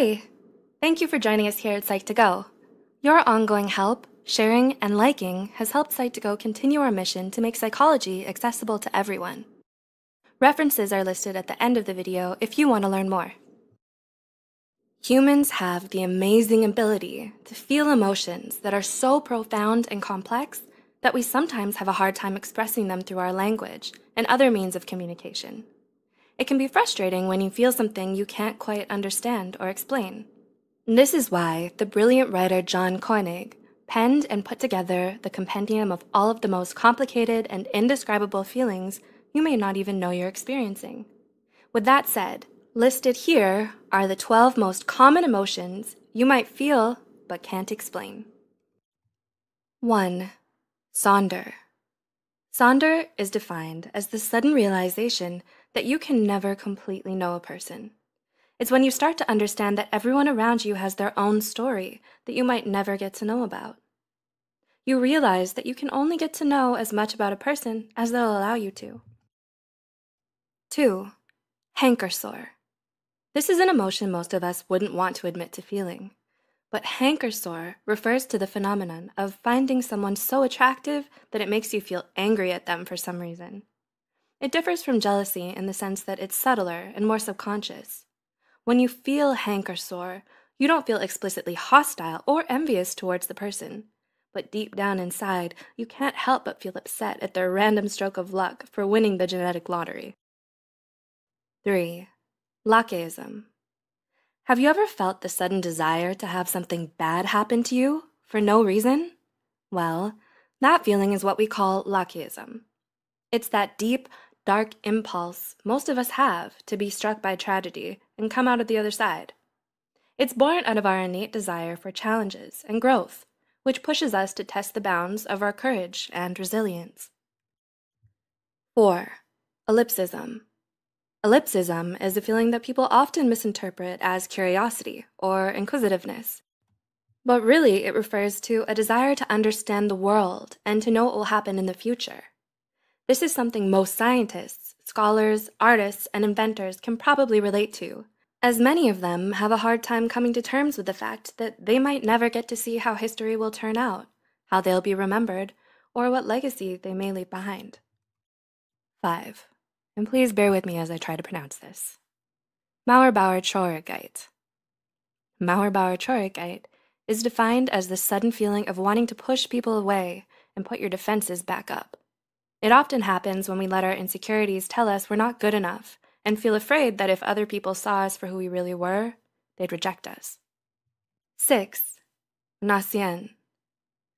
Hey! Thank you for joining us here at Psych2Go. Your ongoing help, sharing, and liking has helped Psych2Go continue our mission to make psychology accessible to everyone. References are listed at the end of the video if you want to learn more. Humans have the amazing ability to feel emotions that are so profound and complex that we sometimes have a hard time expressing them through our language and other means of communication. It can be frustrating when you feel something you can't quite understand or explain. this is why the brilliant writer John Koenig penned and put together the compendium of all of the most complicated and indescribable feelings you may not even know you're experiencing. With that said, listed here are the 12 most common emotions you might feel but can't explain. 1. Sonder. Sonder is defined as the sudden realization that you can never completely know a person. It's when you start to understand that everyone around you has their own story that you might never get to know about. You realize that you can only get to know as much about a person as they'll allow you to. 2. Hanker sore. This is an emotion most of us wouldn't want to admit to feeling. But hanker sore refers to the phenomenon of finding someone so attractive that it makes you feel angry at them for some reason. It differs from jealousy in the sense that it's subtler and more subconscious. When you feel hanker sore, you don't feel explicitly hostile or envious towards the person. But deep down inside, you can't help but feel upset at their random stroke of luck for winning the genetic lottery. 3. lackeyism. Have you ever felt the sudden desire to have something bad happen to you for no reason? Well, that feeling is what we call lackeyism. It's that deep, dark impulse most of us have to be struck by tragedy and come out of the other side. It's born out of our innate desire for challenges and growth, which pushes us to test the bounds of our courage and resilience. 4. Ellipsism. Ellipsism is a feeling that people often misinterpret as curiosity or inquisitiveness. But really, it refers to a desire to understand the world and to know what will happen in the future. This is something most scientists, scholars, artists, and inventors can probably relate to, as many of them have a hard time coming to terms with the fact that they might never get to see how history will turn out, how they'll be remembered, or what legacy they may leave behind. 5. And please bear with me as I try to pronounce this. Mauerbauer Chorigite. Mauerbauer Chorigite is defined as the sudden feeling of wanting to push people away and put your defenses back up. It often happens when we let our insecurities tell us we're not good enough and feel afraid that if other people saw us for who we really were, they'd reject us. 6. Nacien.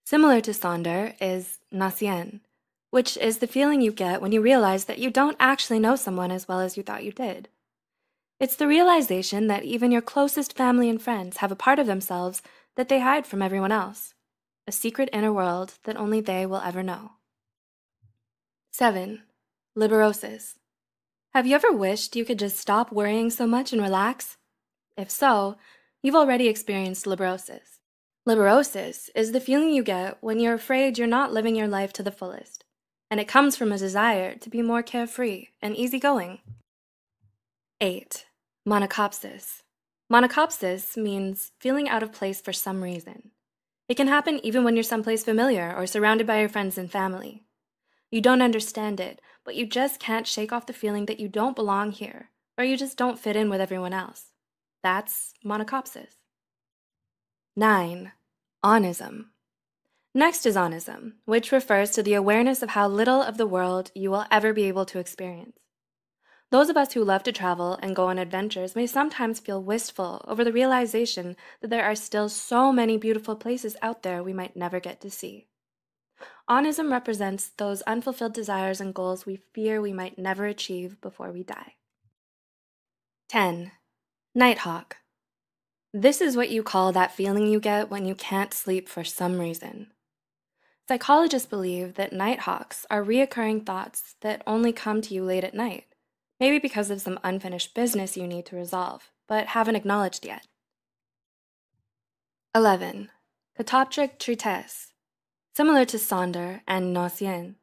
Similar to Sonder is Nacien, which is the feeling you get when you realize that you don't actually know someone as well as you thought you did. It's the realization that even your closest family and friends have a part of themselves that they hide from everyone else, a secret inner world that only they will ever know. 7. Liberosis. Have you ever wished you could just stop worrying so much and relax? If so, you've already experienced liberosis. Liberosis is the feeling you get when you're afraid you're not living your life to the fullest, and it comes from a desire to be more carefree and easygoing. 8. Monocopsis. Monocopsis means feeling out of place for some reason. It can happen even when you're someplace familiar or surrounded by your friends and family. You don't understand it, but you just can't shake off the feeling that you don't belong here, or you just don't fit in with everyone else. That's monocopsis. 9. Onism. Next is onism, which refers to the awareness of how little of the world you will ever be able to experience. Those of us who love to travel and go on adventures may sometimes feel wistful over the realization that there are still so many beautiful places out there we might never get to see. Onism represents those unfulfilled desires and goals we fear we might never achieve before we die. 10. Nighthawk. This is what you call that feeling you get when you can't sleep for some reason. Psychologists believe that nighthawks are reoccurring thoughts that only come to you late at night, maybe because of some unfinished business you need to resolve, but haven't acknowledged yet. 11. Catoptric tristesse. Similar to Sonder and Nocien,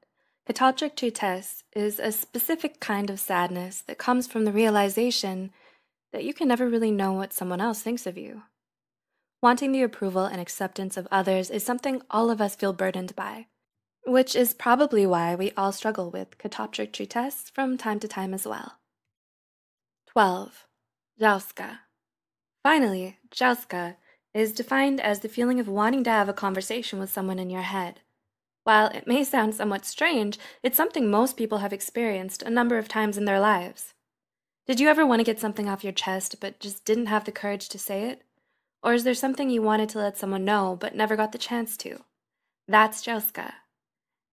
Catoptric tristesse is a specific kind of sadness that comes from the realization that you can never really know what someone else thinks of you. Wanting the approval and acceptance of others is something all of us feel burdened by, which is probably why we all struggle with catoptric tristesse from time to time as well. 12. Jouska. Finally, jouska is defined as the feeling of wanting to have a conversation with someone in your head. While it may sound somewhat strange, it's something most people have experienced a number of times in their lives. Did you ever want to get something off your chest but just didn't have the courage to say it? Or is there something you wanted to let someone know but never got the chance to? That's Jelska.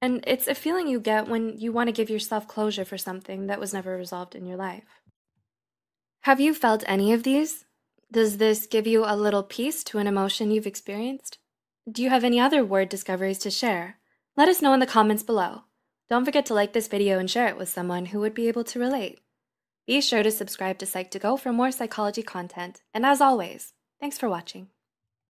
And it's a feeling you get when you want to give yourself closure for something that was never resolved in your life. Have you felt any of these? Does this give you a little piece to an emotion you've experienced? Do you have any other word discoveries to share? Let us know in the comments below. Don't forget to like this video and share it with someone who would be able to relate. Be sure to subscribe to Psych2Go for more psychology content, and as always, thanks for watching.